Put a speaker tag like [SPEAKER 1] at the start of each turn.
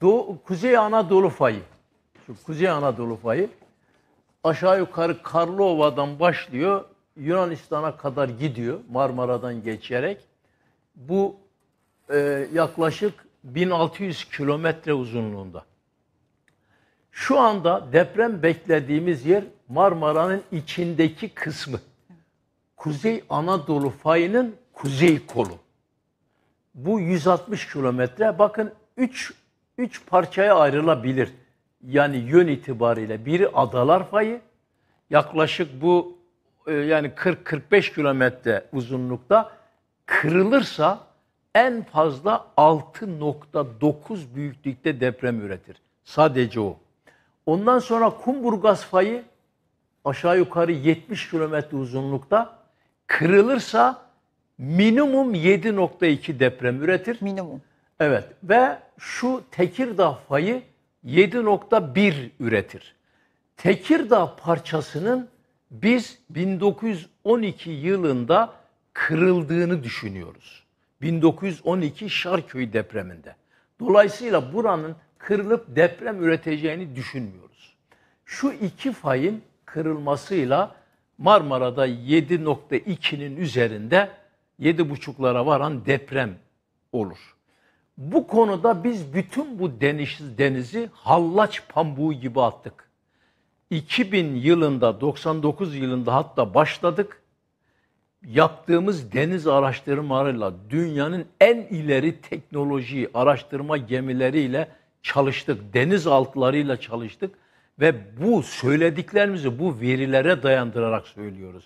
[SPEAKER 1] Do Kuzey Anadolu fayı. Şu Kuzey Anadolu fayı aşağı yukarı Karlova'dan başlıyor. Yunanistan'a kadar gidiyor Marmara'dan geçerek. Bu e, yaklaşık 1600 kilometre uzunluğunda. Şu anda deprem beklediğimiz yer Marmara'nın içindeki kısmı. Kuzey Anadolu fayının kuzey kolu. Bu 160 kilometre. Bakın 3 üç parçaya ayrılabilir. Yani yön itibariyle biri adalar fayı yaklaşık bu e, yani 40-45 kilometre uzunlukta kırılırsa en fazla 6.9 büyüklükte deprem üretir. Sadece o. Ondan sonra Kumburgaz fayı aşağı yukarı 70 kilometre uzunlukta kırılırsa minimum 7.2 deprem üretir. Minimum. Evet ve şu Tekirdağ fayı 7.1 üretir. Tekirdağ parçasının biz 1912 yılında kırıldığını düşünüyoruz. 1912 Şarköy depreminde. Dolayısıyla buranın kırılıp deprem üreteceğini düşünmüyoruz. Şu iki fayın kırılmasıyla Marmara'da 7.2'nin üzerinde 7.5'lara varan deprem olur. Bu konuda biz bütün bu deniz, denizi hallaç pambuğu gibi attık. 2000 yılında, 99 yılında hatta başladık. Yaptığımız deniz araştırmalarıyla dünyanın en ileri teknoloji araştırma gemileriyle çalıştık. Deniz altlarıyla çalıştık ve bu söylediklerimizi bu verilere dayandırarak söylüyoruz.